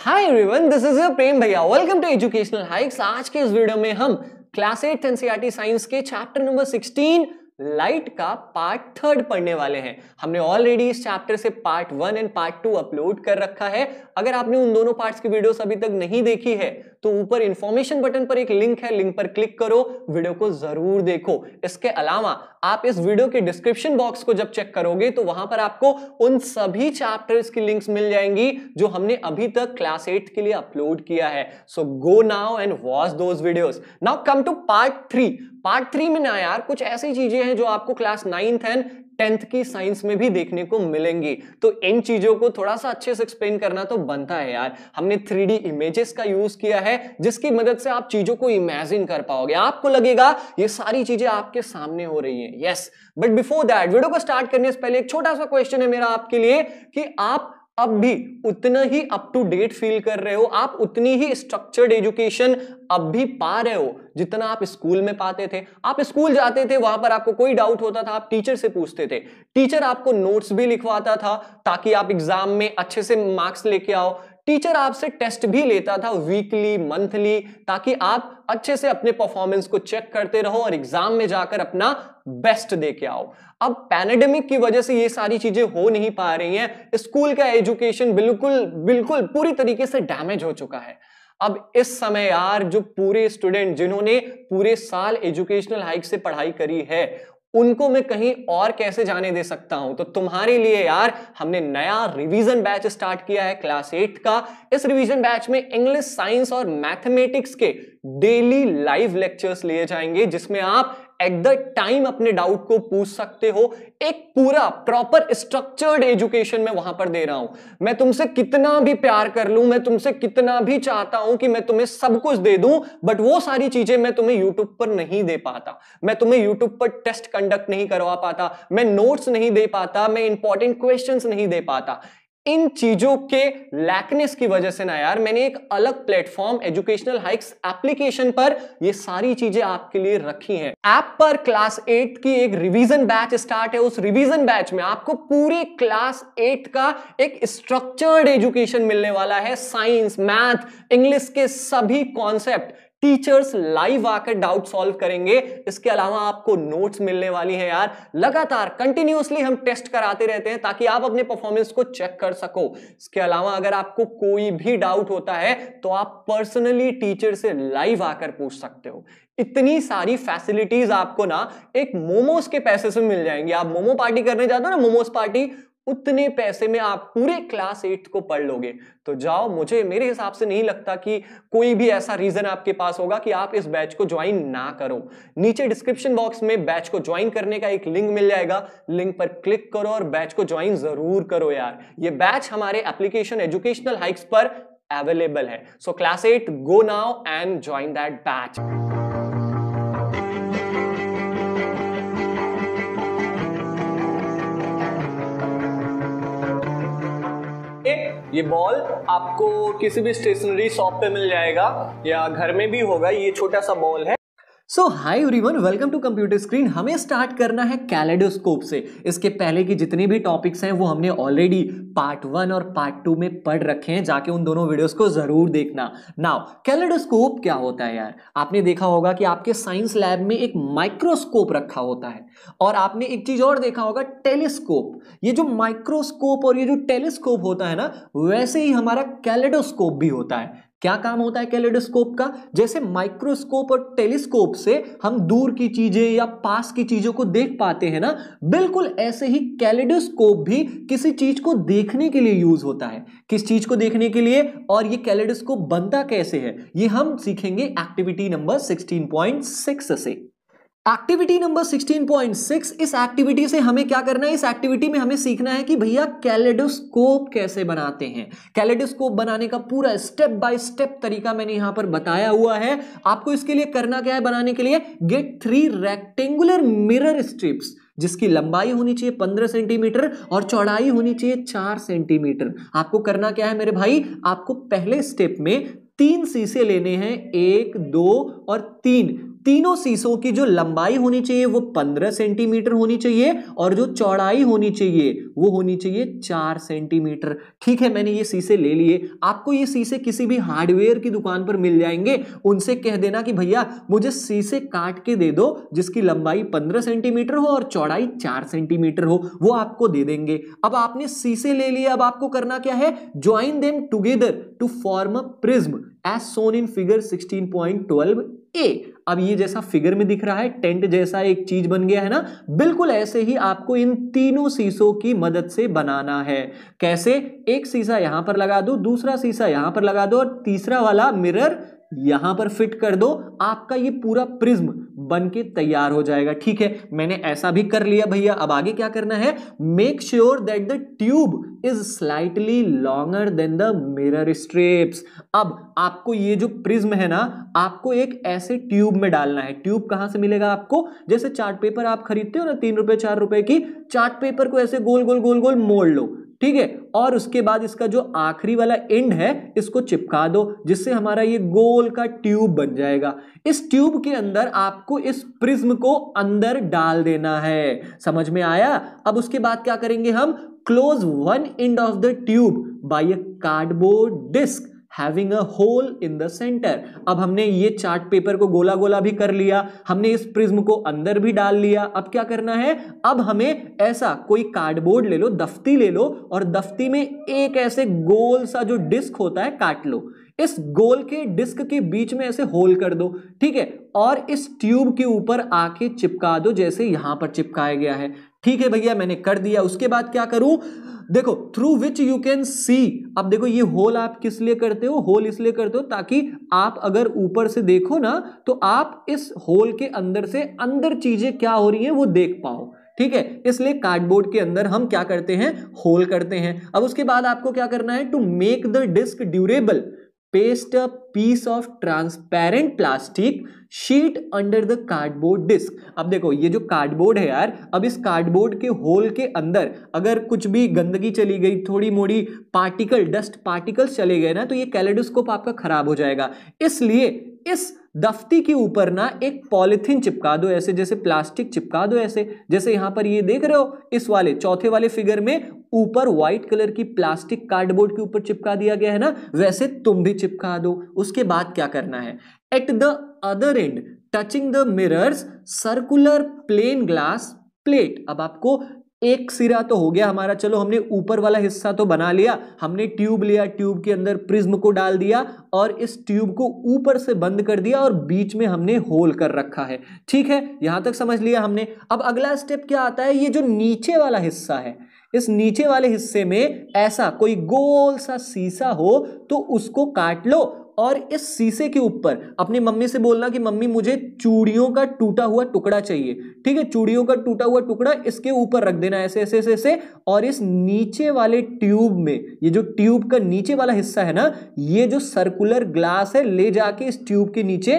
Hi everyone this is Prem भैया welcome to educational hikes आज के इस वीडियो में हम क्लास एट एनसीआरटी साइंस के चैप्टर नंबर 16 लाइट का पार्ट थर्ड पढ़ने वाले हैं हमने ऑलरेडी इस चैप्टर से part one and part two upload कर रखा है अगर आपने उन दोनों पार्ट्स की वीडियोस अभी तक नहीं देखी है तो ऊपर इंफॉर्मेशन बटन पर एक लिंक है लिंक पर क्लिक करो वीडियो को जरूर देखो इसके अलावा आप इस वीडियो के डिस्क्रिप्शन बॉक्स को जब चेक करोगे तो वहां पर आपको उन सभी चैप्टर्स की लिंक्स मिल जाएंगी जो हमने अभी तक क्लास एट के लिए अपलोड किया है so go now and watch those videos now come to part three part three में ना यार कुछ ऐसी चीजें हैं जो आपको क्लास नाइन्थ एंड टेंथ की साइंस में भी देखने को मिलेंगी तो इन चीजों को थोड़ा सा अच्छे से एक्सप्लेन करना तो बनता है यार हमने थ्री इमेजेस का यूज किया है जिसकी मदद से आप चीजों को इमेजिन कर पाओगे आपको लगेगा ये सारी चीजें आपके सामने हो रही हैं yes but before that video को स्टार्ट करने से पहले एक छोटा सा क्वेश्चन है मेरा आपके लिए कि आप अब भी उतना ही अप टू डेट फील कर रहे हो आप उतनी ही स्ट्रक्चर्ड एजुकेशन अब भी पा रहे हो जितना आप स्कूल में पाते थे आप स्कूल जाते थे वहां पर आपको कोई डाउट होता था आप टीचर से पूछते थे टीचर आपको नोट्स भी लिखवाता था ताकि आप एग्जाम में अच्छे से मार्क्स लेके आओ टीचर आपसे टेस्ट भी लेता था वीकली मंथली ताकि आप अच्छे से अपने परफॉर्मेंस को चेक करते रहो और एग्जाम में जाकर अपना बेस्ट दे के आओ अब पैनेडेमिक की वजह से ये सारी चीजें हो नहीं पा रही हैं स्कूल का एजुकेशन बिल्कुल बिल्कुल पूरी तरीके से डैमेज हो चुका है अब इस समय यार जो पूरे स्टूडेंट जिन्होंने पूरे साल एजुकेशनल हाइक से पढ़ाई करी है उनको मैं कहीं और कैसे जाने दे सकता हूं तो तुम्हारे लिए यार हमने नया रिवीजन बैच स्टार्ट किया है क्लास एट का इस रिवीजन बैच में इंग्लिश साइंस और मैथमेटिक्स के डेली लाइव लेक्चर्स लिए जाएंगे जिसमें आप एट द टाइम अपने डाउट को पूछ सकते हो एक पूरा प्रॉपर स्ट्रक्चर्ड एजुकेशन में वहां पर दे रहा हूं मैं तुमसे कितना भी प्यार कर लू मैं तुमसे कितना भी चाहता हूं कि मैं तुम्हें सब कुछ दे दू बट वो सारी चीजें मैं तुम्हें यूट्यूब पर नहीं दे पाता मैं तुम्हें यूट्यूब पर टेस्ट कंडक्ट नहीं करवा पाता मैं नोट्स नहीं दे पाता मैं इंपॉर्टेंट क्वेश्चन नहीं दे पाता इन चीजों के लैकनेस की वजह से ना यार मैंने एक अलग प्लेटफॉर्म एजुकेशनल हाइक्स एप्लीकेशन पर ये सारी चीजें आपके लिए रखी हैं ऐप पर क्लास एट की एक रिवीजन बैच स्टार्ट है उस रिवीजन बैच में आपको पूरी क्लास एट का एक स्ट्रक्चर्ड एजुकेशन मिलने वाला है साइंस मैथ इंग्लिश के सभी कॉन्सेप्ट टीचर्स लाइव आकर डाउट सॉल्व करेंगे इसके अलावा आपको नोट्स मिलने वाली है यार लगातार कंटिन्यूसली हम टेस्ट कराते रहते हैं ताकि आप अपने परफॉर्मेंस को चेक कर सको इसके अलावा अगर आपको कोई भी डाउट होता है तो आप पर्सनली टीचर से लाइव आकर पूछ सकते हो इतनी सारी फैसिलिटीज आपको ना एक मोमोज के पैसे से मिल जाएंगे आप मोमो पार्टी करने जाते हो ना मोमोज पार्टी उतने पैसे में आप पूरे क्लास एट को पढ़ लोगे तो जाओ मुझे मेरे हिसाब से नहीं लगता कि कोई भी ऐसा रीजन आपके पास होगा कि आप इस बैच को ज्वाइन ना करो नीचे डिस्क्रिप्शन बॉक्स में बैच को ज्वाइन करने का एक लिंक मिल जाएगा लिंक पर क्लिक करो और बैच को ज्वाइन जरूर करो यार ये बैच हमारे एप्लीकेशन एजुकेशनल हाइक्स पर अवेलेबल है so class eight go now and join that batch ये बॉल आपको किसी भी स्टेशनरी शॉप पे मिल जाएगा या घर में भी होगा ये छोटा सा बॉल है so hi everyone welcome to computer screen हमें स्टार्ट करना है कैलेडोस्कोप से इसके पहले की जितने भी टॉपिक्स हैं वो हमने ऑलरेडी पार्ट वन और पार्ट टू में पढ़ रखे हैं जाके उन दोनों वीडियोस को जरूर देखना नाउ कैलेडोस्कोप क्या होता है यार आपने देखा होगा कि आपके साइंस लैब में एक माइक्रोस्कोप रखा होता है और आपने एक चीज और देखा होगा टेलीस्कोप ये जो माइक्रोस्कोप और ये जो टेलीस्कोप होता है ना वैसे ही हमारा कैलेडोस्कोप भी होता है क्या काम होता है कैलेडोस्कोप का जैसे माइक्रोस्कोप और टेलीस्कोप से हम दूर की चीजें या पास की चीजों को देख पाते हैं ना बिल्कुल ऐसे ही कैलेडोस्कोप भी किसी चीज को देखने के लिए यूज होता है किस चीज को देखने के लिए और ये कैलेडोस्कोप बनता कैसे है ये हम सीखेंगे एक्टिविटी नंबर सिक्स से एक्टिविटी नंबर 16.6 इस एक्टिविटी से हमें क्या करना है इस एक्टिविटी में हमें सीखना है कि भैया कैलेडोस्कोप कैसे बनाते हैं कैलेडोस्कोप बनाने का पूरा स्टेप बाय स्टेप तरीका मैंने यहां पर बताया हुआ है आपको इसके लिए करना क्या है बनाने के लिए get three rectangular mirror strips जिसकी लंबाई होनी चाहिए पंद्रह सेंटीमीटर और चौड़ाई होनी चाहिए चार सेंटीमीटर आपको करना क्या है मेरे भाई आपको पहले स्टेप में तीन शीशे लेने हैं एक दो और तीन तीनों शीशों की जो लंबाई होनी चाहिए वो पंद्रह सेंटीमीटर होनी चाहिए और जो चौड़ाई होनी चाहिए वो होनी चाहिए चार सेंटीमीटर ठीक है मैंने ये शीशे ले लिए आपको ये शीशे किसी भी हार्डवेयर की दुकान पर मिल जाएंगे उनसे कह देना कि भैया मुझे शीशे काट के दे दो जिसकी लंबाई पंद्रह सेंटीमीटर हो और चौड़ाई चार सेंटीमीटर हो वो आपको दे देंगे अब आपने शीशे ले लिए अब आपको करना क्या है join them together to form a prism as shown in figure 16.12 A अब ये जैसा फिगर में दिख रहा है टेंट जैसा एक चीज बन गया है ना बिल्कुल ऐसे ही आपको इन तीनों शीशों की मदद से बनाना है कैसे एक शीशा यहां पर लगा दो दूसरा शीशा यहां पर लगा दो और तीसरा वाला मिरर यहां पर फिट कर दो आपका ये पूरा प्रिज्म बन के तैयार हो जाएगा ठीक है मैंने ऐसा भी कर लिया भैया अब आगे क्या करना है make sure that the tube is slightly longer than the mirror strips अब आपको ये जो प्रिज्म है ना आपको एक ऐसे ट्यूब में डालना है ट्यूब कहां से मिलेगा आपको जैसे चार्ट पेपर आप खरीदते हो ना तीन रुपए चार रुपए की चार्ट पेपर को ऐसे गोल गोल गोल गोल मोड़ लो ठीक है और उसके बाद इसका जो आखिरी वाला एंड है इसको चिपका दो जिससे हमारा ये गोल का ट्यूब बन जाएगा इस ट्यूब के अंदर आपको इस प्रिज्म को अंदर डाल देना है समझ में आया अब उसके बाद क्या करेंगे हम close one end of the tube by a cardboard disc having a hole in the centre अब हमने ये चार्ट पेपर को गोला गोला भी कर लिया हमने इस प्रिज्म को अंदर भी डाल लिया अब क्या करना है अब हमें ऐसा कोई कार्डबोर्ड ले लो दफ्ती ले लो और दफ्ती में एक ऐसे गोल सा जो डिस्क होता है काट लो इस गोल के डिस्क के बीच में ऐसे होल कर दो ठीक है और इस ट्यूब के ऊपर आके चिपका दो जैसे यहां पर चिपकाया गया है ठीक है भैया मैंने कर दिया उसके बाद क्या करूं देखो through which you can see अब देखो ये होल आप किस लिए करते हो होल इसलिए करते हो ताकि आप अगर ऊपर से देखो ना तो आप इस होल के अंदर से अंदर चीजें क्या हो रही हैं वो देख पाओ ठीक है इसलिए कार्डबोर्ड के अंदर हम क्या करते हैं होल करते हैं अब उसके बाद आपको क्या करना है to make the disc durable paste a piece of transparent plastic sheet under the cardboard disc. अब देखो ये जो कार्डबोर्ड है यार अब इस कार्डबोर्ड के होल के अंदर अगर कुछ भी गंदगी चली गई थोड़ी मोड़ी पार्टिकल डस्ट पार्टिकल्स चले गए ना तो ये कैलेडोस्कोप आपका खराब हो जाएगा इसलिए इस दफ्ती के ऊपर ना एक पॉलिथीन चिपका दो ऐसे जैसे प्लास्टिक चिपका दो ऐसे जैसे यहां पर ये देख रहे हो इस वाले चौथे वाले फिगर में ऊपर व्हाइट कलर की प्लास्टिक कार्डबोर्ड के ऊपर चिपका दिया गया है ना वैसे तुम भी चिपका दो उसके बाद क्या करना है at the other end touching the mirrors circular plane glass plate अब आपको एक सिरा तो हो गया हमारा चलो हमने ऊपर वाला हिस्सा तो बना लिया हमने ट्यूब लिया ट्यूब के अंदर प्रिज्म को डाल दिया और इस ट्यूब को ऊपर से बंद कर दिया और बीच में हमने होल कर रखा है ठीक है यहां तक समझ लिया हमने अब अगला स्टेप क्या आता है ये जो नीचे वाला हिस्सा है इस नीचे वाले हिस्से में ऐसा कोई गोल सा सीसा हो तो उसको काट लो और इस शीशे के ऊपर अपनी मम्मी से बोलना कि मम्मी मुझे चूड़ियों का टूटा हुआ टुकड़ा चाहिए ठीक है चूड़ियों का टूटा हुआ टुकड़ा इसके ऊपर रख देना ऐसे ऐसे ऐसे ऐसे और इस नीचे वाले ट्यूब में ये जो ट्यूब का नीचे वाला हिस्सा है ना ये जो सर्कुलर ग्लास है ले जाके इस ट्यूब के नीचे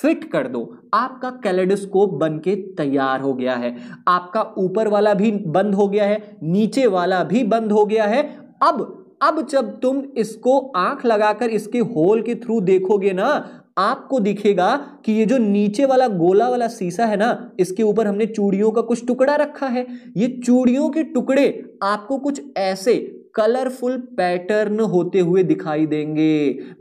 फिट कर दो आपका कैलेडोस्कोप बन के तैयार हो गया है आपका ऊपर वाला भी बंद हो गया है नीचे वाला भी बंद हो गया है अब अब जब तुम इसको आंख लगाकर इसके होल के थ्रू देखोगे ना आपको दिखेगा कि ये जो नीचे वाला गोला वाला सीसा है ना इसके ऊपर हमने चूड़ियों का कुछ टुकड़ा रखा है ये चूड़ियों के टुकड़े आपको कुछ ऐसे कलरफुल पैटर्न होते हुए दिखाई देंगे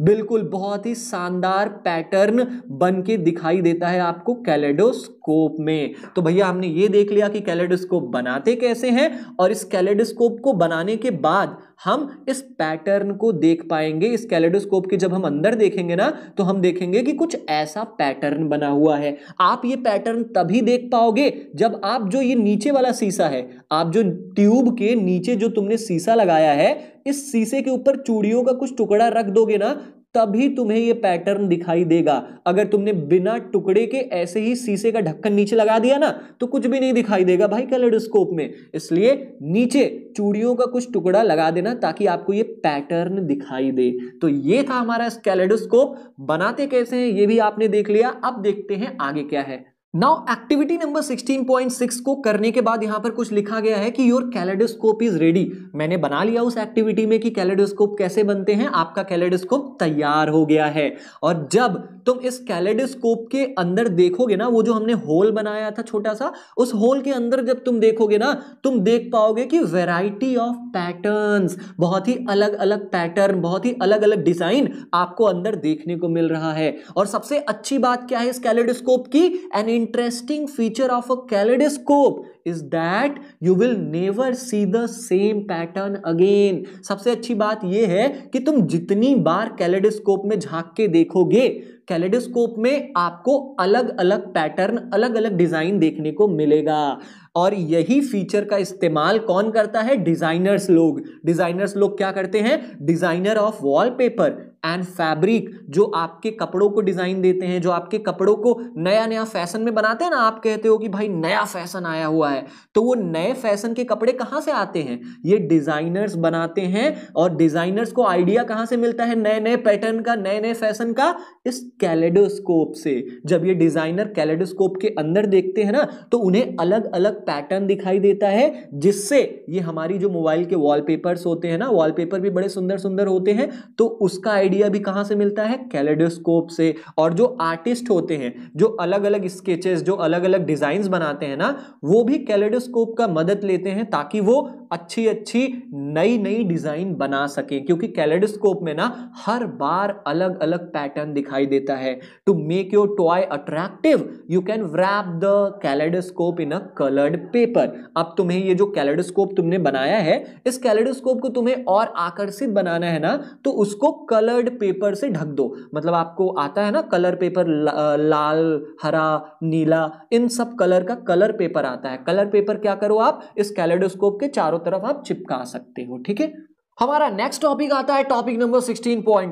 बिल्कुल बहुत ही शानदार पैटर्न बन के दिखाई देता है आपको कैलेडोस्कोप में तो भैया हमने ये देख लिया कि कैलेडोस्कोप बनाते कैसे हैं और इस कैलेडोस्कोप को बनाने के बाद हम इस पैटर्न को देख पाएंगे इस कैलेडोस्कोप के जब हम अंदर देखेंगे ना तो हम देखेंगे कि कुछ ऐसा पैटर्न बना हुआ है आप ये पैटर्न तभी देख पाओगे जब आप जो ये नीचे वाला शीशा है आप जो ट्यूब के नीचे जो तुमने शीशा लगाया है इस शीशे के ऊपर चूड़ियों का कुछ टुकड़ा रख दोगे ना तभी तुम्हें ये पैटर्न दिखाई देगा अगर तुमने बिना टुकड़े के ऐसे ही शीशे का ढक्कन नीचे लगा दिया ना तो कुछ भी नहीं दिखाई देगा भाई कैलेडोस्कोप में इसलिए नीचे चूड़ियों का कुछ टुकड़ा लगा देना ताकि आपको ये पैटर्न दिखाई दे तो ये था हमारा कैलेडोस्कोप बनाते कैसे हैं ये भी आपने देख लिया अब देखते हैं आगे क्या है नाउ एक्टिविटी नंबर 16.6 को करने के बाद यहां पर कुछ लिखा गया है कि योर कैलेडोस्कोप इज रेडी मैंने बना लिया उस एक्टिविटी में कि कैलेडोस्कोप कैसे बनते हैं आपका कैलेडोस्कोप तैयार हो गया है और जब तुम इस कैलेडोस्कोप के अंदर देखोगे ना वो जो हमने होल बनाया था छोटा सा उस होल के अंदर जब तुम देखोगे ना तुम देख पाओगे कि वेराइटी ऑफ पैटर्न बहुत ही अलग अलग पैटर्न बहुत ही अलग अलग डिजाइन आपको अंदर देखने को मिल रहा है और सबसे अच्छी बात क्या है इस कैलेडोस्कोप की any interesting feature of a kaleidoscope is that you will never see the same pattern again. सबसे अच्छी बात यह है कि तुम जितनी बार कैलेडोस्कोप में झांक के देखोगे कैलेडोस्कोप में आपको अलग अलग पैटर्न अलग अलग डिज़ाइन देखने को मिलेगा और यही फीचर का इस्तेमाल कौन करता है डिज़ाइनर्स लोग डिज़ाइनर्स लोग क्या करते हैं designer of wallpaper and fabric जो आपके कपड़ों को डिज़ाइन देते हैं जो आपके कपड़ों को नया नया फैशन में बनाते हैं ना आप कहते हो कि भाई नया फैशन आया हुआ है तो वो नए फैशन के कपड़े कहाँ से आते हैं ये डिज़ाइनर्स बनाते हैं और डिज़ाइनर्स को आइडिया कहाँ से मिलता है नए नए पैटर्न का नए नए फैशन का इस कैलेडोस्कोप से जब ये डिज़ाइनर कैलेडोस्कोप के अंदर देखते हैं ना तो उन्हें अलग अलग पैटर्न दिखाई देता है जिससे ये हमारी जो मोबाइल के वॉलपेपर्स होते हैं ना वॉलपेपर भी बड़े सुंदर सुंदर होते हैं तो उसका आइडिया आइडिया भी कहाँ से मिलता है कैलेडोस्कोप से और जो आर्टिस्ट होते हैं जो अलग अलग स्केचेस जो अलग अलग डिजाइन बनाते हैं ना वो भी कैलेडोस्कोप का मदद लेते हैं ताकि वो अच्छी अच्छी नई नई डिज़ाइन बना सकें क्योंकि कैलेडोस्कोप में ना हर बार अलग अलग पैटर्न दिखाई देता है to make your toy attractive you can wrap the kaleidoscope in a coloured paper अब तुम्हें ये जो कैलेडोस्कोप तुमने बनाया है इस कैलेडोस्कोप को तुम्हें और आकर्षित बनाना है ना तो उसको कलर्ड पेपर से ढक दो मतलब आपको आता है ना कलर पेपर ला, लाल हरा नीला इन सब कलर का कलर पेपर आता है कलर पेपर क्या करो आप इस कैलेडोस्कोप के चारों चारों तरफ आप चिपका सकते हो ठीक है हमारा नेक्स्ट टॉपिक आता है टॉपिक नंबर 16.6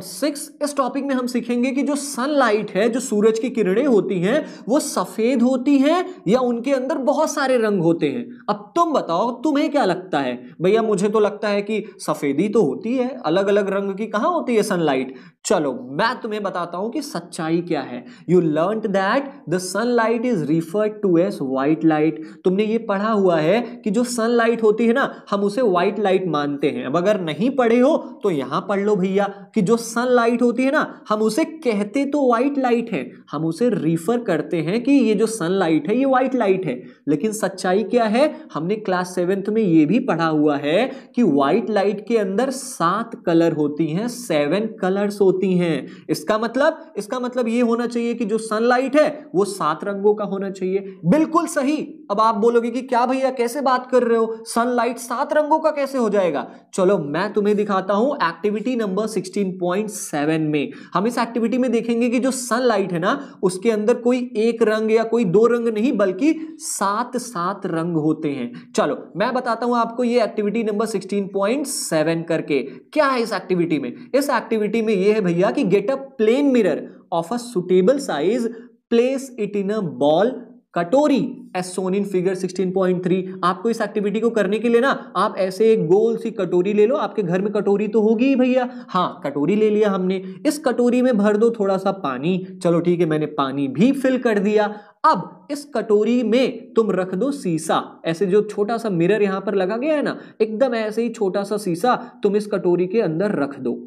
इस टॉपिक में हम सीखेंगे कि जो सनलाइट है जो सूरज की किरणें होती हैं वो सफेद होती हैं या उनके अंदर बहुत सारे रंग होते हैं अब तुम बताओ तुम्हें क्या लगता है भैया मुझे तो लगता है कि सफेदी तो होती है अलग अलग रंग की कहाँ होती है सनलाइट चलो मैं तुम्हें बताता हूं कि सच्चाई क्या है you learn that the sunlight is referred to as white light तुमने ये पढ़ा हुआ है कि जो सनलाइट होती है ना हम उसे व्हाइट लाइट मानते हैं अब अगर नहीं नहीं पढ़े हो तो यहां पढ़ लो भैया कि जो सनलाइट होती है ना हम उसे कहते तो व्हाइट लाइट है हम उसे रिफर करते हैं कि ये जो सनलाइट है ये व्हाइट लाइट है लेकिन सच्चाई क्या है हमने क्लास सेवेंथ में ये भी पढ़ा हुआ है कि व्हाइट लाइट के अंदर सात कलर होती हैं सेवन कलर्स होती हैं इसका मतलब इसका मतलब ये होना चाहिए कि जो सनलाइट है वो सात रंगों का होना चाहिए बिल्कुल सही अब आप बोलोगे कि क्या भैया कैसे बात कर रहे हो सनलाइट सात रंगों का कैसे हो जाएगा चलो मैं मैं तुम्हें दिखाता हूं एक्टिविटी नंबर 16.7 में हम इस एक्टिविटी में देखेंगे कि जो सनलाइट है ना उसके अंदर कोई एक रंग या कोई दो रंग नहीं बल्कि सात सात रंग होते हैं चलो मैं बताता हूं आपको ये एक्टिविटी नंबर 16.7 करके क्या है इस एक्टिविटी में इस एक्टिविटी में यह है भैया कि get a plane mirror of a suitable size place it in a bowl कटोरी एस सोन इन फिगर 16.3 आपको इस एक्टिविटी को करने के लिए ना आप ऐसे एक गोल सी कटोरी ले लो आपके घर में कटोरी तो होगी ही भैया हाँ कटोरी ले लिया हमने इस कटोरी में भर दो थोड़ा सा पानी चलो ठीक है मैंने पानी भी फिल कर दिया अब इस कटोरी में तुम रख दो सीसा ऐसे जो छोटा सा मिरर यहां पर लगा गया है ना एकदम ऐसे ही छोटा सा सीसा तुम इस कटोरी के अंदर रख दो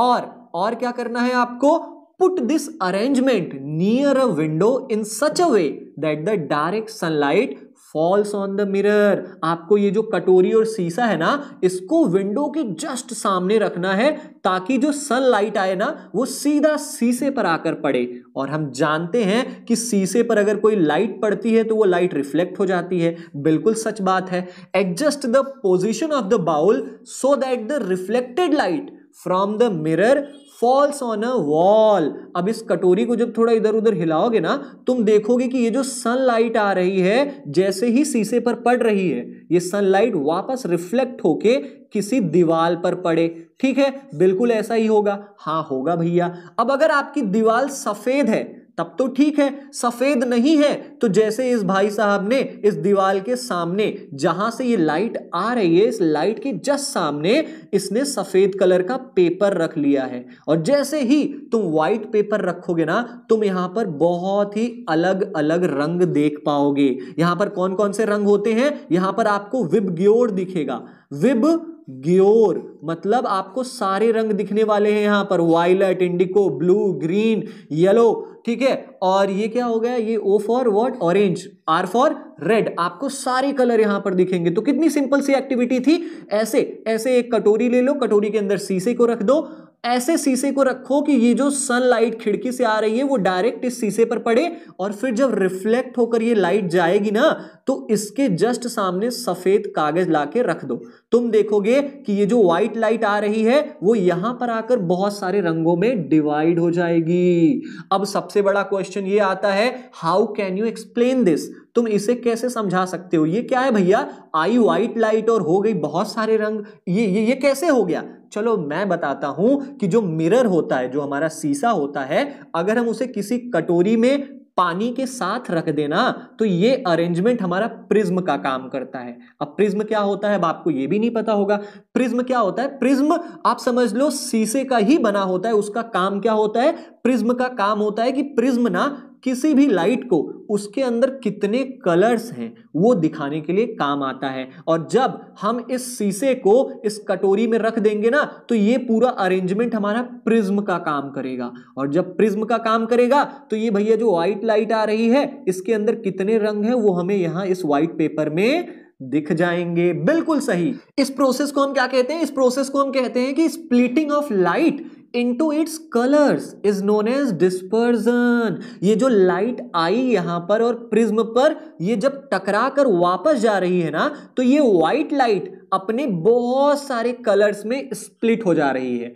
और और क्या करना है आपको put this arrangement near a window in such a way that the direct sunlight falls on the mirror आपको ये जो कटोरी और शीशा है ना इसको विंडो के जस्ट सामने रखना है ताकि जो सनलाइट आए ना वो सीधा शीशे पर आकर पड़े और हम जानते हैं कि सीसे पर अगर कोई लाइट पड़ती है तो वो लाइट रिफ्लेक्ट हो जाती है बिल्कुल सच बात है adjust the position of the bowl so that the reflected light from the mirror falls on a wall अब इस कटोरी को जब थोड़ा इधर उधर हिलाओगे ना तुम देखोगे कि ये जो सनलाइट आ रही है जैसे ही शीशे पर पड़ रही है ये सनलाइट वापस रिफ्लेक्ट होके किसी दीवाल पर पड़े ठीक है बिल्कुल ऐसा ही होगा हाँ होगा भैया अब अगर आपकी दीवाल सफेद है तब तो ठीक है सफेद नहीं है तो जैसे इस भाई साहब ने इस दीवार के सामने जहां से ये लाइट आ रही है इस लाइट के जस्ट सामने इसने सफेद कलर का पेपर रख लिया है और जैसे ही तुम व्हाइट पेपर रखोगे ना तुम यहां पर बहुत ही अलग अलग रंग देख पाओगे यहां पर कौन कौन से रंग होते हैं यहां पर आपको ग्योर दिखेगा विब ग्योर मतलब आपको सारे रंग दिखने वाले हैं यहाँ पर violet indigo blue green yellow ठीक है और ये क्या हो गया ये O for what orange R for red आपको सारे कलर यहां पर दिखेंगे तो कितनी सिंपल सी एक्टिविटी थी ऐसे ऐसे एक कटोरी ले लो कटोरी के अंदर शीशे को रख दो ऐसे शीशे को रखो कि ये जो सनलाइट खिड़की से आ रही है वो डायरेक्ट इस शीशे पर पड़े और फिर जब रिफ्लेक्ट होकर ये लाइट जाएगी ना तो इसके जस्ट सामने सफेद कागज लाके रख दो तुम देखोगे कि ये जो व्हाइट लाइट आ रही है वो यहां पर आकर बहुत सारे रंगों में डिवाइड हो जाएगी अब सबसे बड़ा क्वेश्चन ये आता है how can you explain this तुम इसे कैसे समझा सकते हो ये क्या है भैया आई व्हाइट लाइट और हो गई बहुत सारे रंग ये ये ये कैसे हो गया चलो मैं बताता हूं कि जो मिरर होता है जो हमारा सीसा होता है अगर हम उसे किसी कटोरी में पानी के साथ रख देना तो ये अरेंजमेंट हमारा प्रिज्म का काम करता है अब प्रिज्म क्या होता है अब आपको ये भी नहीं पता होगा प्रिज्म क्या होता है प्रिज्म आप समझ लो शीशे का ही बना होता है उसका काम क्या होता है प्रिज्म का काम होता है कि प्रिज्म ना किसी भी लाइट को उसके अंदर कितने कलर्स हैं वो दिखाने के लिए काम आता है और जब हम इस शीशे को इस कटोरी में रख देंगे ना तो ये पूरा अरेंजमेंट हमारा प्रिज्म का काम करेगा और जब प्रिज्म का काम करेगा तो ये भैया जो व्हाइट लाइट आ रही है इसके अंदर कितने रंग है वो हमें यहाँ इस व्हाइट पेपर में दिख जाएंगे बिल्कुल सही इस प्रोसेस को हम क्या कहते हैं इस प्रोसेस को हम कहते हैं कि splitting of light into its colours is known as dispersion ये जो लाइट आई यहां पर और प्रिज्म पर ये जब टकरा कर वापस जा रही है ना तो ये व्हाइट लाइट अपने बहुत सारे कलर्स में स्प्लिट हो जा रही है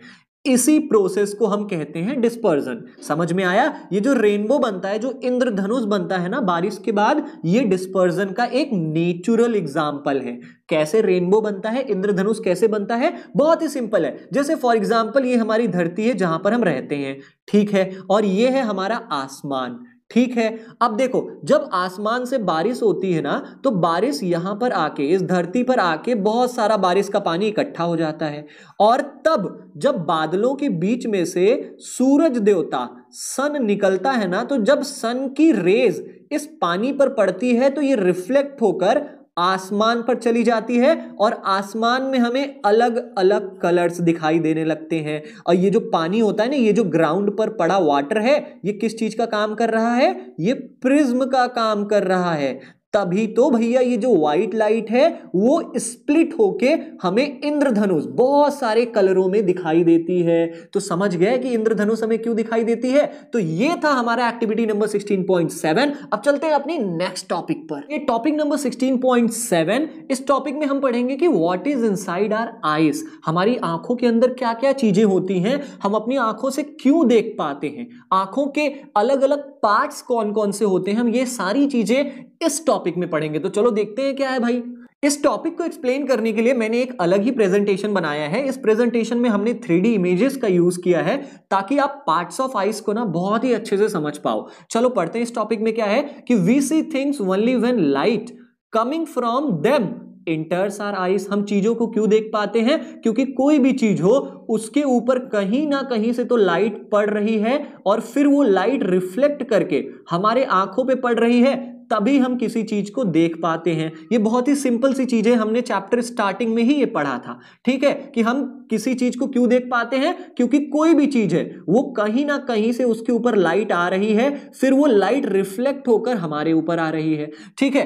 इसी प्रोसेस को हम कहते हैं डिस्पर्जन समझ में आया ये जो रेनबो बनता है जो इंद्रधनुष बनता है ना बारिश के बाद ये डिस्पर्जन का एक नेचुरल एग्जाम्पल है कैसे रेनबो बनता है इंद्रधनुष कैसे बनता है बहुत ही सिंपल है जैसे फॉर एग्जाम्पल ये हमारी धरती है जहां पर हम रहते हैं ठीक है और ये है हमारा आसमान ठीक है अब देखो जब आसमान से बारिश होती है ना तो बारिश यहाँ पर आके इस धरती पर आके बहुत सारा बारिश का पानी इकट्ठा हो जाता है और तब जब बादलों के बीच में से सूरज देवता सन निकलता है ना तो जब सन की रेज इस पानी पर पड़ती है तो ये रिफ्लेक्ट होकर आसमान पर चली जाती है और आसमान में हमें अलग अलग कलर्स दिखाई देने लगते हैं और ये जो पानी होता है ना ये जो ग्राउंड पर पड़ा वाटर है ये किस चीज़ का काम कर रहा है ये प्रिज्म का काम कर रहा है तभी तो भैया ये जो व्हाइट लाइट है वो स्प्लिट होके हमें इंद्रधनुष बहुत सारे कलरों में दिखाई देती है तो समझ गए कि इंद्रधनुष हमें क्यों दिखाई देती है तो ये था हमारा एक्टिविटी नंबर 16.7 अब चलते हैं अपने नेक्स्ट टॉपिक पर ये टॉपिक नंबर 16.7 इस टॉपिक में हम पढ़ेंगे कि what is inside our eyes हमारी आंखों के अंदर क्या क्या चीजें होती हैं हम अपनी आंखों से क्यों देख पाते हैं आंखों के अलग अलग पार्ट्स कौन कौन से होते हैं हम ये सारी चीजें इस टॉपिक में पढ़ेंगे तो चलो देखते हैं क्या है भाई इस टॉपिक को एक्सप्लेन करने के लिए मैंने एक अलग ही प्रेजेंटेशन बनाया है इस प्रेजेंटेशन में हमने थ्री डी इमेजेस का यूज किया है ताकि आप पार्ट्स ऑफ आइस को ना बहुत ही अच्छे से समझ पाओ चलो पढ़ते हैं इस टॉपिक में क्या है कि we see things only when light coming from them enters our eyes हम चीजों को क्यों देख पाते हैं क्योंकि कोई भी चीज हो उसके ऊपर कहीं ना कहीं से तो लाइट पड़ रही है और फिर वो लाइट रिफ्लेक्ट करके हमारे आंखों पे पड़ रही है तभी हम किसी चीज को देख पाते हैं ये बहुत ही सिंपल सी चीज है हमने चैप्टर स्टार्टिंग में ही ये पढ़ा था ठीक है कि हम किसी चीज को क्यों देख पाते हैं क्योंकि कोई भी चीज है वो कहीं ना कहीं से उसके ऊपर लाइट आ रही है फिर वो लाइट रिफ्लेक्ट होकर हमारे ऊपर आ रही है ठीक है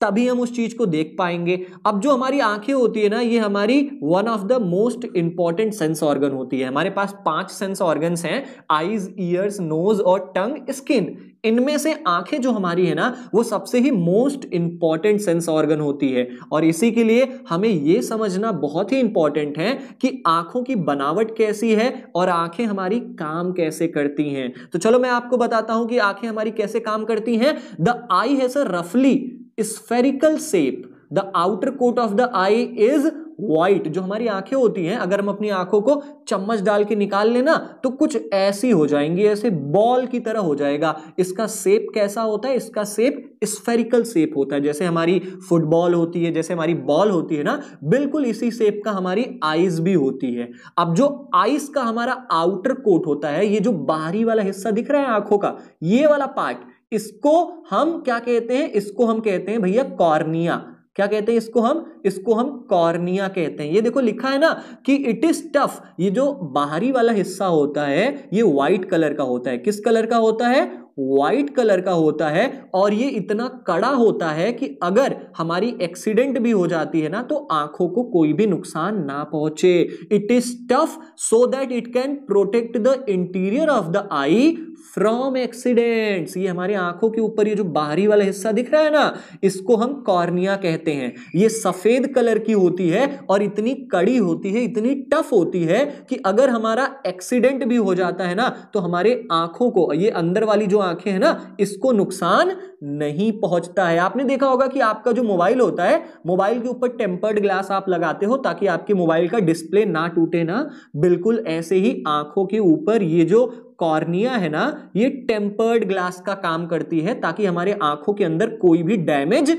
तभी हम उस चीज को देख पाएंगे अब जो हमारी आंखें होती है ना ये हमारी one of the most important sense organ होती है हमारे पास पांच सेंस ऑर्गन्स हैं आईज ईयर्स नोज और टंग स्किन इनमें से आंखें जो हमारी है ना वो सबसे ही मोस्ट इंपॉर्टेंट सेंस ऑर्गन होती है और इसी के लिए हमें ये समझना बहुत ही इंपॉर्टेंट है कि आंखों की बनावट कैसी है और आंखें हमारी काम कैसे करती हैं तो चलो मैं आपको बताता हूं कि आंखें हमारी कैसे काम करती हैं द आई हैज अ रफली spherical shape the outer coat of the eye is white जो हमारी आंखें होती हैं अगर हम अपनी आंखों को चम्मच डाल के निकाल लेना तो कुछ ऐसी हो जाएंगी ऐसे बॉल की तरह हो जाएगा इसका सेप कैसा होता है इसका सेप स्फेरिकल सेप होता है जैसे हमारी फुटबॉल होती है जैसे हमारी बॉल होती है ना बिल्कुल इसी सेप का हमारी आइस भी होती है अब जो आइस का हमारा आउटर कोट होता है ये जो बाहरी वाला हिस्सा दिख रहा है आंखों का ये वाला पार्ट इसको हम क्या कहते हैं इसको हम कहते हैं भैया कॉर्निया क्या कहते हैं इसको हम इसको हम कॉर्निया कहते हैं ये देखो लिखा है ना कि इट इज टफ ये जो बाहरी वाला हिस्सा होता है ये व्हाइट कलर का होता है किस कलर का होता है व्हाइट कलर का होता है और ये इतना कड़ा होता है कि अगर हमारी एक्सीडेंट भी हो जाती है ना तो आंखों को कोई भी नुकसान ना पहुंचे it is tough so that it can protect the interior of the eye from accidents ये हमारे आंखों के ऊपर ये जो बाहरी वाला हिस्सा दिख रहा है ना इसको हम कॉर्निया कहते हैं ये सफेद कलर की होती है और इतनी कड़ी होती है इतनी टफ होती है कि अगर हमारा एक्सीडेंट भी हो जाता है ना तो हमारे आंखों को ये अंदर वाली जो आंखें हैं ना इसको नुकसान नहीं पहुंचता है आपने देखा होगा कि आपका जो मोबाइल होता है मोबाइल के ऊपर टेम्पर्ड ग्लास आप लगाते हो ताकि आपके मोबाइल का डिस्प्ले ना टूटे ना बिल्कुल ऐसे ही आंखों के ऊपर ये जो कॉर्निया है ना ये टेम्पर्ड ग्लास का काम करती है ताकि हमारे आंखों के अंदर कोई भी डैमेज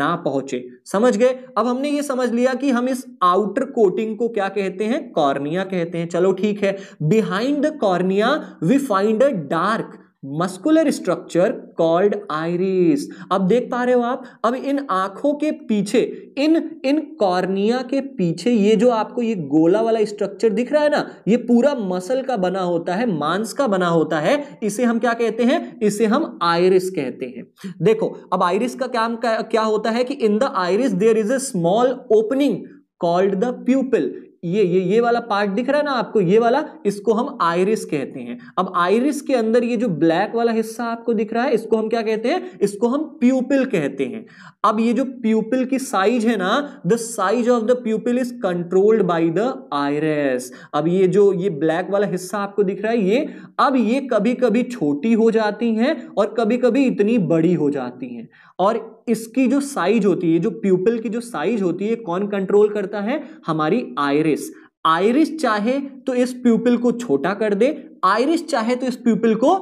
ना पहुंचे समझ गए अब हमने ये समझ लिया कि हम इस आउटर कोटिंग को क्या कहते हैं कॉर्निया कहते हैं चलो ठीक है behind the cornea we find a dark muscular structure called iris अब देख पा रहे हो आप अब इन आंखों के पीछे इन इन कॉर्निया के पीछे ये जो आपको ये गोला वाला स्ट्रक्चर दिख रहा है ना ये पूरा मसल का बना होता है मांस का बना होता है इसे हम क्या कहते हैं इसे हम आइरिस कहते हैं देखो अब आइरिस का क्या क्या होता है कि in the iris there is a small opening called the pupil ये ये ये वाला पार्ट दिख रहा है ना आपको ये वाला इसको हम आयरिस कहते हैं अब आयरिस के अंदर ये जो ब्लैक वाला हिस्सा आपको दिख रहा है इसको हम क्या कहते हैं इसको हम प्यूपिल कहते हैं अब ये जो प्यूपिल की साइज है ना the size of the pupil is controlled by the iris अब ये जो ये ब्लैक वाला हिस्सा आपको दिख रहा है ये अब ये कभी कभी छोटी हो जाती है और कभी कभी इतनी बड़ी हो जाती है और इसकी जो साइज होती है जो प्यूपल की जो साइज होती है कौन कंट्रोल करता है हमारी आयरिस आयरिस चाहे तो इस प्यूपल को छोटा कर दे आयरिस चाहे तो इस प्यूपल को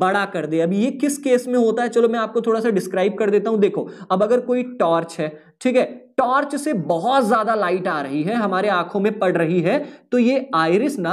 बड़ा कर दे अभी ये किस केस में होता है चलो मैं आपको थोड़ा सा डिस्क्राइब कर देता हूं देखो अब अगर कोई टॉर्च है ठीक है टॉर्च से बहुत ज्यादा लाइट आ रही है हमारे आंखों में पड़ रही है तो ये आयरिस ना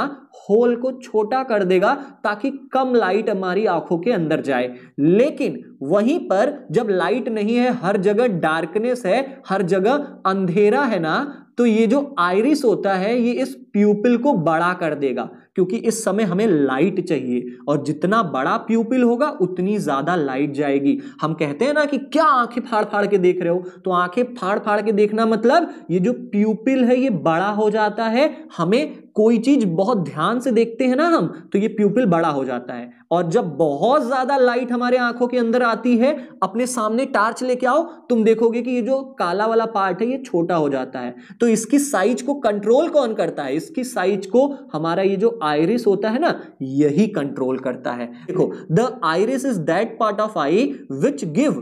होल को छोटा कर देगा ताकि कम लाइट हमारी आंखों के अंदर जाए लेकिन वहीं पर जब लाइट नहीं है हर जगह डार्कनेस है हर जगह अंधेरा है ना तो ये जो आयरिस होता है ये इस प्यूपिल को बड़ा कर देगा क्योंकि इस समय हमें लाइट चाहिए और जितना बड़ा प्यूपिल होगा उतनी ज्यादा लाइट जाएगी हम कहते हैं ना कि क्या आंखें फाड़ फाड़ के देख रहे हो तो आंखें फाड़ फाड़ के देखना मतलब ये जो प्यूपिल है ये बड़ा हो जाता है हमें कोई चीज बहुत ध्यान से देखते हैं ना हम तो ये प्यूपिल बड़ा हो जाता है और जब बहुत ज्यादा लाइट हमारे आंखों के अंदर आती है अपने सामने टार्च लेके आओ तुम देखोगे कि ये जो काला वाला पार्ट है ये छोटा हो जाता है तो इसकी साइज को कंट्रोल कौन करता है इसकी साइज को हमारा ये जो आयरिस होता है ना यही कंट्रोल करता है देखो the iris is that part of eye which give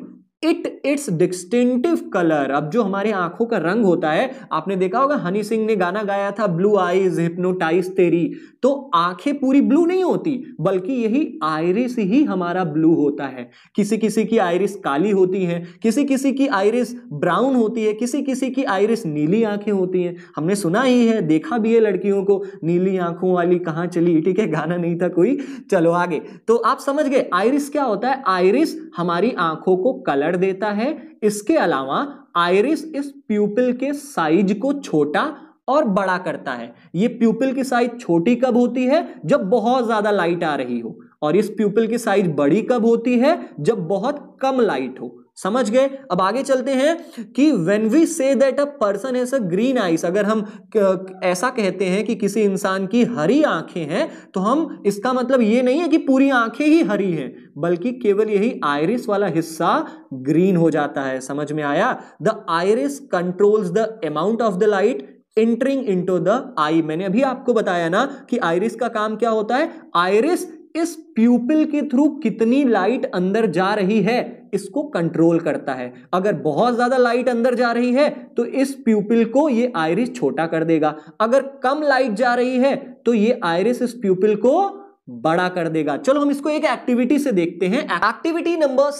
it its distinctive colour अब जो हमारे आंखों का रंग होता है आपने देखा होगा हनी सिंह ने गाना गाया था ब्लू आईज हिप्नोटाइज तेरी तो आंखें पूरी ब्लू नहीं होती बल्कि यही आयरिस ही हमारा ब्लू होता है किसी किसी की आयरिस काली होती है किसी किसी की आयरिस ब्राउन होती है किसी किसी की आयरिस नीली आंखें होती हैं हमने सुना ही है देखा भी है लड़कियों को नीली आंखों वाली कहाँ चली ठीक है गाना नहीं था कोई चलो आगे तो आप समझ गए आयरिस क्या होता है आयरिस हमारी आंखों को कलर कर देता है इसके अलावा आयरिस इस प्यूपिल के साइज को छोटा और बड़ा करता है ये प्यूपिल की साइज छोटी कब होती है जब बहुत ज्यादा लाइट आ रही हो और इस प्यूपिल की साइज बड़ी कब होती है जब बहुत कम लाइट हो समझ गए अब आगे चलते हैं कि when we say that a person has a green eyes अगर हम ऐसा कहते हैं कि किसी इंसान की हरी आंखें हैं तो हम इसका मतलब ये नहीं है कि पूरी आंखें ही हरी हैं बल्कि केवल यही आयरिस वाला हिस्सा ग्रीन हो जाता है समझ में आया the iris controls the amount of the light entering into the eye मैंने अभी आपको बताया ना कि आयरिस का काम क्या होता है आयरिस इस प्यूपिल के थ्रू कितनी लाइट अंदर जा रही है इसको कंट्रोल करता है अगर बहुत ज्यादा लाइट अंदर जा रही है तो इस प्यूपिल को ये आयरिस छोटा कर देगा अगर कम लाइट जा रही है तो ये आयरिस इस प्यूपिल को बड़ा कर देगा चलो हम इसको एक एक्टिविटी से देखते हैं एक्टिविटी नंबर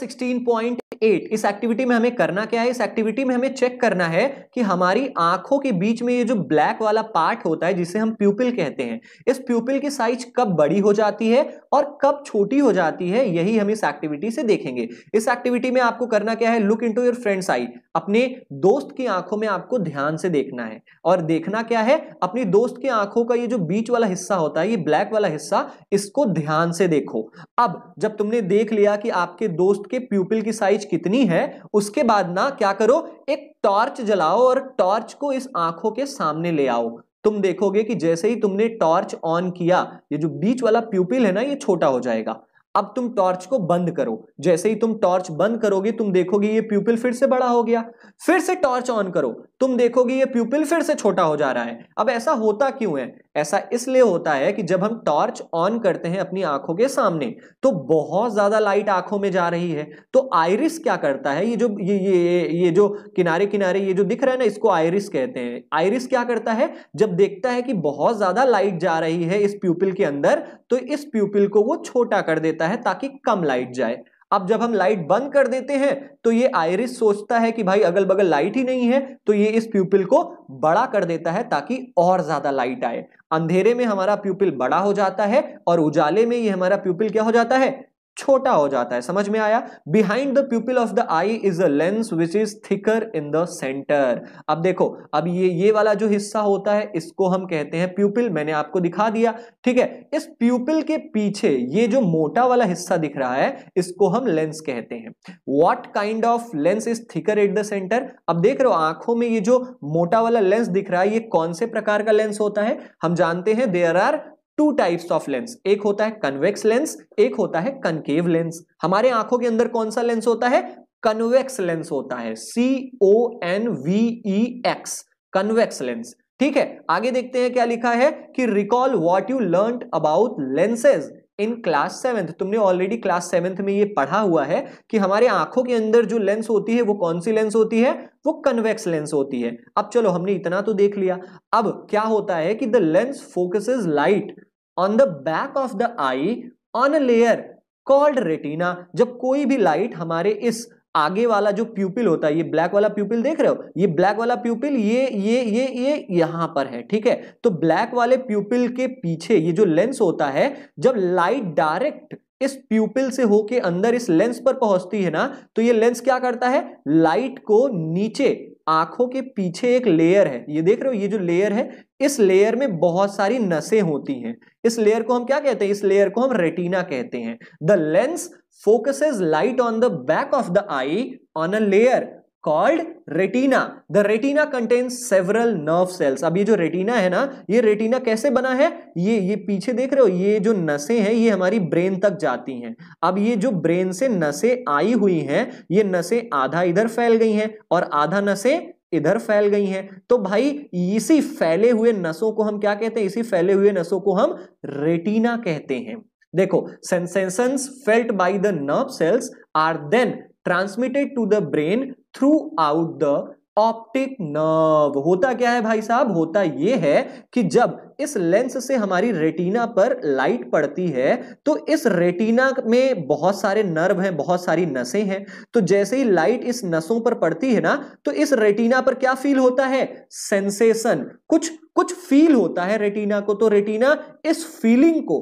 पॉइंट एट इस एक्टिविटी में हमें करना क्या है इस एक्टिविटी में हमें चेक करना है कि हमारी आंखों के बीच में ये जो ब्लैक वाला पार्ट होता है जिसे हम प्यूपिल कहते हैं इस प्यूपिल की साइज कब बड़ी हो जाती है और कब छोटी हो जाती है यही हम इस एक्टिविटी से देखेंगे इस एक्टिविटी में आपको करना क्या है look into your friend's eye अपने दोस्त की आंखों में आपको ध्यान से देखना है और देखना क्या है अपनी दोस्त की आंखों का ये जो बीच वाला हिस्सा होता है ये ब्लैक वाला हिस्सा इसको ध्यान से देखो अब जब तुमने देख लिया कि आपके दोस्त के प्यूपिल की साइज कितनी है उसके बाद ना क्या करो एक टॉर्च जलाओ और टॉर्च को इस आंखों के सामने ले आओ तुम देखोगे कि जैसे ही तुमने टॉर्च ऑन किया ये जो बीच वाला प्यूपिल है ना ये छोटा हो जाएगा अब तुम टॉर्च को बंद करो जैसे ही तुम टॉर्च बंद करोगे तुम देखोगे ये प्यूपिल फिर से बड़ा हो गया फिर से टॉर्च ऑन करो तुम देखोगे ये प्यूपिल फिर से छोटा हो जा रहा है अब ऐसा होता क्यों है ऐसा इसलिए होता है कि जब हम टॉर्च ऑन करते हैं अपनी आंखों के सामने तो बहुत ज्यादा लाइट आंखों में जा रही है तो आयरिस क्या करता है ये जो ये ये ये, जो किनारे किनारे ये जो दिख रहा है ना इसको आयरिस कहते हैं आयरिस क्या करता है जब देखता है कि बहुत ज्यादा लाइट जा रही है इस प्यूपिल के अंदर तो इस प्यूपिल को वो छोटा कर देता है होता है ताकि कम लाइट जाए अब जब हम लाइट बंद कर देते हैं तो ये आयरिस सोचता है कि भाई अगल बगल लाइट ही नहीं है तो ये इस प्यूपिल को बड़ा कर देता है ताकि और ज्यादा लाइट आए अंधेरे में हमारा प्यूपिल बड़ा हो जाता है और उजाले में ये हमारा प्यूपिल क्या हो जाता है छोटा हो जाता है समझ में आया behind the pupil of the eye is a lens which is thicker in the centre अब देखो अब ये ये वाला जो हिस्सा होता है इसको हम कहते हैं प्यूपिल मैंने आपको दिखा दिया ठीक है इस प्यूपिल के पीछे ये जो मोटा वाला हिस्सा दिख रहा है इसको हम लेंस कहते हैं what kind of lens is thicker at the centre अब देख रहे हो आंखों में ये जो मोटा वाला लेंस दिख रहा है ये कौन से प्रकार का लेंस होता है हम जानते हैं there are two types of lens एक होता है कन्वेक्स लेंस एक होता है कनकेव लेंस हमारे आंखों के अंदर कौन सा लेंस होता है कन्वेक्स लेंस होता है C O N V E X convex lens ठीक है आगे देखते हैं क्या लिखा है कि recall what you learn about lenses in class seventh तुमने ऑलरेडी क्लास सेवेंथ में ये पढ़ा हुआ है कि हमारे आंखों के अंदर जो लेंस होती है वो कौन सी लेंस होती है वो कन्वेक्स लेंस होती है अब चलो हमने इतना तो देख लिया अब क्या होता है कि the lens focuses light on the back of the eye on a layer called retina जब कोई भी लाइट हमारे इस आगे वाला जो प्यूपिल होता है ये ब्लैक वाला प्यूपिल देख रहे हो ये ब्लैक वाला प्यूपिल ये ये ये ये यहां पर है ठीक है तो ब्लैक वाले प्यूपिल के पीछे ये जो लेंस होता है जब लाइट डायरेक्ट इस प्यूपिल से होके अंदर इस लेंस पर पहुंचती है ना तो ये लेंस क्या करता है लाइट को नीचे आंखों के पीछे एक लेयर है ये देख रहे हो ये जो लेयर है इस लेयर में बहुत सारी नसें होती हैं इस लेयर को हम क्या कहते हैं इस लेयर को हम रेटिना कहते हैं the lens focuses light on the back of the eye on a layer called retina the retina contains several nerve cells अब ये जो रेटिना है ना ये रेटिना कैसे बना है ये ये पीछे देख रहे हो ये जो नसें हैं ये हमारी ब्रेन तक जाती हैं अब ये जो ब्रेन से नसें आई हुई हैं ये नसें आधा इधर फैल गई हैं और आधा नसें इधर फैल गई हैं तो भाई इसी फैले हुए नसों को हम क्या कहते हैं इसी फैले हुए नसों को हम रेटिना कहते हैं देखो sensations felt by the nerve cells are then transmitted to the brain throughout the optic nerve होता क्या है भाई साहब होता यह है कि जब इस लेंस से हमारी रेटिना पर लाइट पड़ती है तो इस रेटिना में बहुत सारे नर्व हैं बहुत सारी नसें हैं तो जैसे ही लाइट इस नसों पर पड़ती है ना तो इस रेटिना पर क्या फील होता है सेंसेशन कुछ कुछ फील होता है रेटिना को तो रेटिना इस फीलिंग को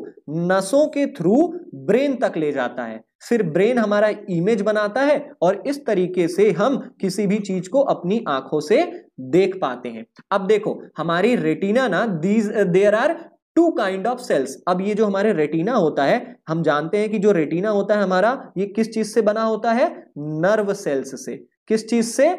नसों के थ्रू ब्रेन तक ले जाता है फिर ब्रेन हमारा इमेज बनाता है और इस तरीके से हम किसी भी चीज को अपनी आंखों से देख पाते हैं अब देखो हमारी रेटिना ना these there are two kind of cells अब ये जो हमारे रेटिना होता है हम जानते हैं कि जो रेटिना होता है हमारा ये किस चीज से बना होता है नर्व सेल्स से किस चीज से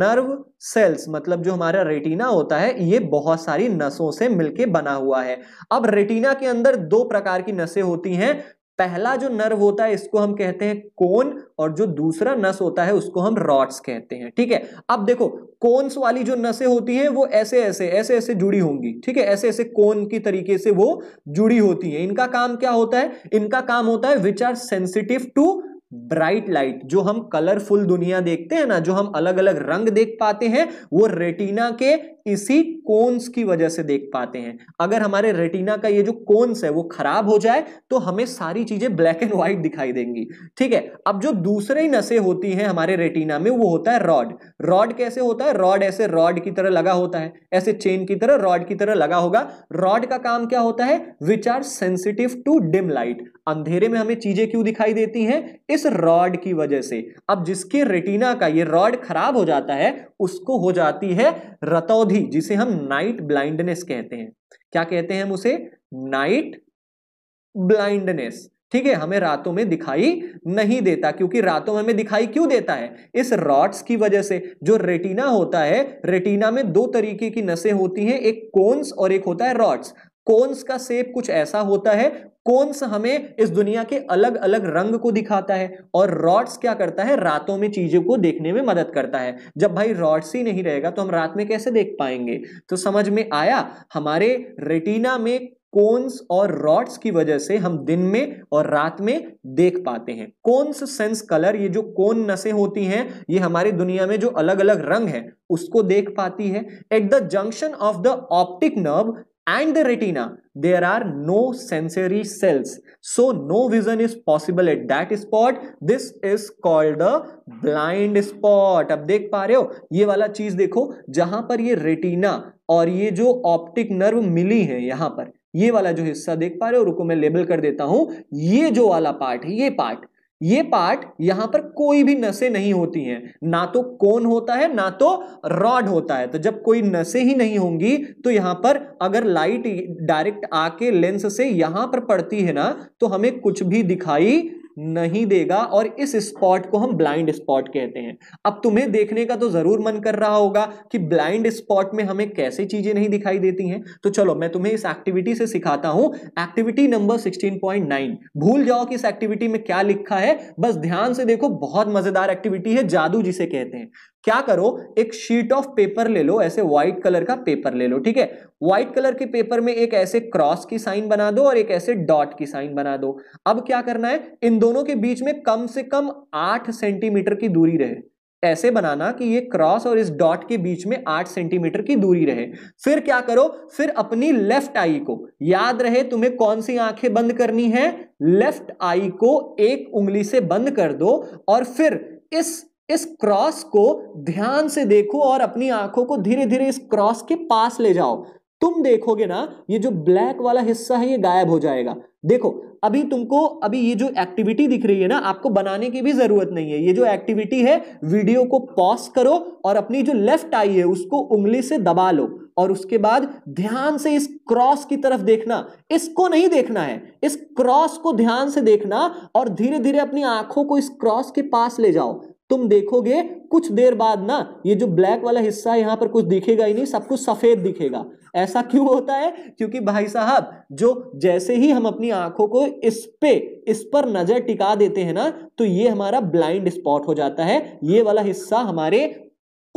नर्व सेल्स मतलब जो हमारा रेटिना होता है ये बहुत सारी नसों से मिलके बना हुआ है अब रेटिना के अंदर दो प्रकार की नसें होती हैं पहला जो नर्व होता है इसको हम कहते हैं कोन और जो दूसरा नस होता है उसको हम रॉड्स कहते हैं ठीक है अब देखो कोन्स वाली जो नसें होती हैं वो ऐसे ऐसे ऐसे ऐसे जुड़ी होंगी ठीक है ऐसे ऐसे कोन की तरीके से वो जुड़ी होती हैं इनका काम क्या होता है इनका काम होता है which are sensitive to bright light जो हम कलरफुल दुनिया देखते हैं ना जो हम अलग अलग रंग देख पाते हैं वो रेटिना के इसी कोन्स की वजह से देख पाते हैं अगर हमारे रेटिना का ये जो कोन्स है वो खराब हो जाए तो हमें सारी चीजें ब्लैक एंड व्हाइट दिखाई देंगी ठीक है अब जो दूसरे नसें होती हैं हमारे रेटिना में वो होता है रॉड रॉड कैसे होता है रॉड ऐसे रॉड की तरह लगा होता है ऐसे चेन की तरह रॉड की तरह लगा होगा रॉड का काम क्या होता है which are sensitive to dim light अंधेरे में हमें चीजें क्यों दिखाई देती है इस रॉड की वजह से अब जिसके रेटिना का ये रॉड खराब हो जाता है उसको हो जाती है रतौधि जिसे हम नाइट ब्लाइंडनेस कहते हैं क्या कहते हैं हम उसे नाइट ब्लाइंडनेस ठीक है हमें रातों में दिखाई नहीं देता क्योंकि रातों में हमें दिखाई क्यों देता है इस रॉड्स की वजह से जो रेटिना होता है रेटिना में दो तरीके की नसें होती हैं एक कोन्स और एक होता है रॉड्स कोन्स का सेप कुछ ऐसा होता है कौन सा हमें इस दुनिया के अलग अलग रंग को दिखाता है और रॉड्स क्या करता है रातों में चीजों को देखने में मदद करता है जब भाई रॉड्स ही नहीं रहेगा तो हम रात में कैसे देख पाएंगे तो समझ में आया हमारे रेटिना में कोन्स और रॉड्स की वजह से हम दिन में और रात में देख पाते हैं कोन्स सेंस कलर ये जो कोन नसें होती हैं ये हमारे दुनिया में जो अलग अलग रंग है उसको देख पाती है at the junction of the optic nerve and the retina, there are no sensory cells. So no vision is possible at that spot. This is called a blind spot. ab dekh pa rahe ho ye wala cheez dekho jahan par ye retina aur ye jo optic nerve mili hai yahan par ये वाला जो हिस्सा देख पा रहे हो रुको मैं लेबल कर देता हूं ये जो वाला पार्ट है ये पार्ट ये पार्ट यहां पर कोई भी नसें नहीं होती हैं ना तो कोन होता है ना तो रॉड होता है तो जब कोई नसें ही नहीं होंगी तो यहां पर अगर लाइट डायरेक्ट आके लेंस से यहां पर पड़ती है ना तो हमें कुछ भी दिखाई नहीं देगा और इस स्पॉट को हम ब्लाइंड स्पॉट कहते हैं अब तुम्हें देखने का तो जरूर मन कर रहा होगा कि ब्लाइंड स्पॉट में हमें कैसे चीजें नहीं दिखाई देती हैं तो चलो मैं तुम्हें इस एक्टिविटी से सिखाता हूं एक्टिविटी नंबर 16.9 भूल जाओ कि इस एक्टिविटी में क्या लिखा है बस ध्यान से देखो बहुत मजेदार एक्टिविटी है जादू जिसे कहते हैं क्या करो एक शीट ऑफ पेपर ले लो ऐसे व्हाइट कलर का पेपर ले लो ठीक है व्हाइट कलर के पेपर में एक ऐसे क्रॉस की साइन बना दो और एक ऐसे डॉट की साइन बना दो अब क्या करना है इन दोनों के बीच में कम से कम आठ सेंटीमीटर की दूरी रहे ऐसे बनाना कि ये क्रॉस और इस डॉट के बीच में आठ सेंटीमीटर की दूरी रहे फिर क्या करो फिर अपनी लेफ्ट आई को याद रहे तुम्हें कौन सी आंखें बंद करनी है लेफ्ट आई को एक उंगली से बंद कर दो और फिर इस इस क्रॉस को ध्यान से देखो और अपनी आंखों को धीरे धीरे इस क्रॉस के पास ले जाओ तुम देखोगे ना ये जो ब्लैक वाला हिस्सा है ये गायब हो जाएगा देखो अभी तुमको अभी ये जो एक्टिविटी दिख रही है ना आपको बनाने की भी जरूरत नहीं है ये जो एक्टिविटी है वीडियो को पॉज करो और अपनी जो लेफ्ट आई है उसको उंगली से दबा लो और उसके बाद ध्यान से इस क्रॉस की तरफ देखना इसको नहीं देखना है इस क्रॉस को ध्यान से देखना और धीरे धीरे अपनी आंखों को इस क्रॉस के पास ले जाओ तुम देखोगे कुछ देर बाद ना ये जो ब्लैक वाला हिस्सा यहाँ पर कुछ दिखेगा ही नहीं सब कुछ सफेद दिखेगा ऐसा क्यों होता है क्योंकि भाई साहब जो जैसे ही हम अपनी आंखों को इस पे इस पर नजर टिका देते हैं ना तो ये हमारा ब्लाइंड स्पॉट हो जाता है ये वाला हिस्सा हमारे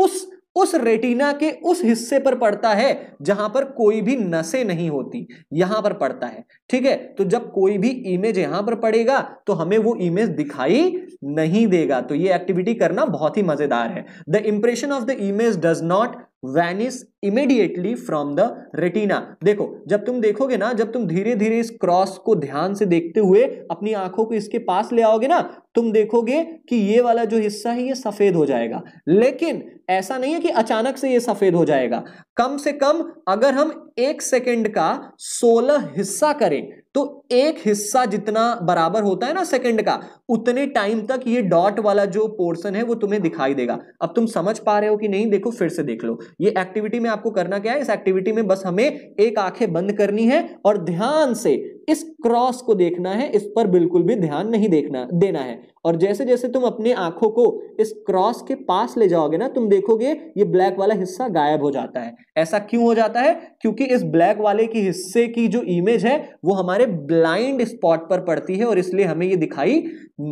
उस उस रेटिना के उस हिस्से पर पड़ता है जहां पर कोई भी नसें नहीं होती यहां पर पड़ता है ठीक है तो जब कोई भी इमेज यहां पर पड़ेगा तो हमें वो इमेज दिखाई नहीं देगा तो ये एक्टिविटी करना बहुत ही मजेदार है the impression of the image does not vanish immediately from the retina देखो जब तुम देखोगे ना जब तुम धीरे धीरे इस क्रॉस को ध्यान से देखते हुए अपनी आंखों को इसके पास ले आओगे ना तुम देखोगे कि ये वाला जो हिस्सा है ये सफेद हो जाएगा लेकिन ऐसा नहीं है कि अचानक से ये सफेद हो जाएगा कम से कम अगर हम एक सेकेंड का सोलह हिस्सा करें तो एक हिस्सा जितना बराबर होता है ना सेकंड का उतने टाइम तक ये डॉट वाला जो पोर्शन है वो तुम्हें दिखाई देगा अब तुम समझ पा रहे हो कि नहीं देखो फिर से देख लो ये एक्टिविटी में आपको करना क्या है इस एक्टिविटी में बस हमें एक आंखें बंद करनी है और ध्यान से इस क्रॉस को देखना है इस पर बिल्कुल भी ध्यान नहीं देखना देना है और जैसे जैसे तुम अपने आंखों को इस क्रॉस के पास ले जाओगे ना तुम देखोगे ये ब्लैक वाला हिस्सा गायब हो जाता है ऐसा क्यों हो जाता है क्योंकि इस ब्लैक वाले के हिस्से की जो इमेज है वो हमारे ब्लाइंड स्पॉट पर पड़ती है और इसलिए हमें ये दिखाई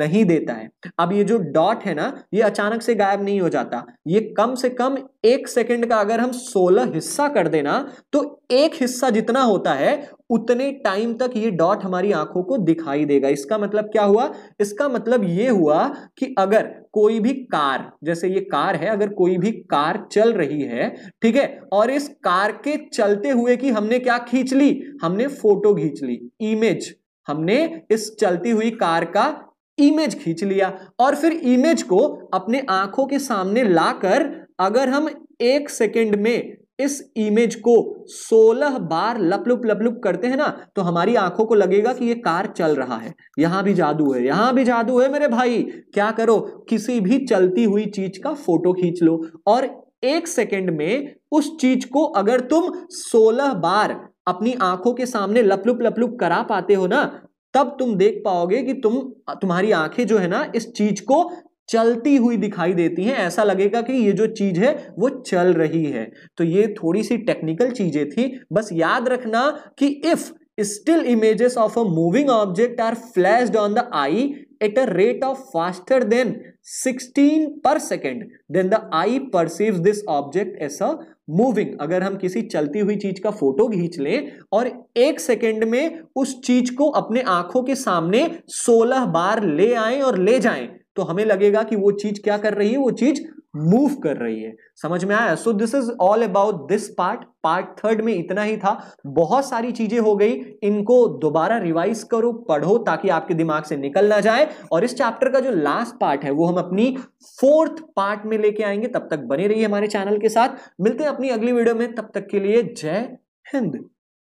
नहीं देता है अब ये जो डॉट है ना ये अचानक से गायब नहीं हो जाता ये कम से कम एक सेकेंड का अगर हम सोलह हिस्सा कर देना तो एक हिस्सा जितना होता है उतने टाइम तक ये ये डॉट हमारी आंखों को दिखाई देगा इसका मतलब क्या हुआ इसका मतलब ये हुआ कि अगर कोई भी कार जैसे ये कार है अगर कोई भी कार चल रही है ठीक है और इस कार के चलते हुए की हमने क्या खींच ली हमने फोटो खींच ली इमेज हमने इस चलती हुई कार का इमेज खींच लिया और फिर इमेज को अपने आंखों के सामने लाकर अगर हम एक सेकंड में इस इमेज को 16 बार लपलुप लपलुप करते हैं ना तो हमारी आंखों को लगेगा कि ये कार चल रहा है यहां भी जादू है यहां भी जादू है मेरे भाई क्या करो किसी भी चलती हुई चीज का फोटो खींच लो और एक सेकेंड में उस चीज को अगर तुम 16 बार अपनी आंखों के सामने लपलुप लपलुप करा पाते हो ना तब तुम देख पाओगे कि तुम तुम्हारी आंखें जो है ना इस चीज को चलती हुई दिखाई देती हैं ऐसा लगेगा कि ये जो चीज़ है वो चल रही है तो ये थोड़ी सी टेक्निकल चीज़ें थी बस याद रखना कि if still images of a moving object are flashed on the eye at a rate of faster than 16 per second then the eye perceive this object as a moving अगर हम किसी चलती हुई चीज का फोटो खींच लें और एक सेकेंड में उस चीज को अपने आंखों के सामने 16 बार ले आए और ले जाएं तो हमें लगेगा कि वो चीज क्या कर रही है वो चीज मूव कर रही है समझ में आया so this is all about this part part third में इतना ही था बहुत सारी चीजें हो गई इनको दोबारा रिवाइज करो पढ़ो ताकि आपके दिमाग से निकल ना जाए और इस चैप्टर का जो लास्ट पार्ट है वो हम अपनी फोर्थ पार्ट में लेके आएंगे तब तक बने रहिए हमारे चैनल के साथ मिलते हैं अपनी अगली वीडियो में तब तक के लिए जय हिंद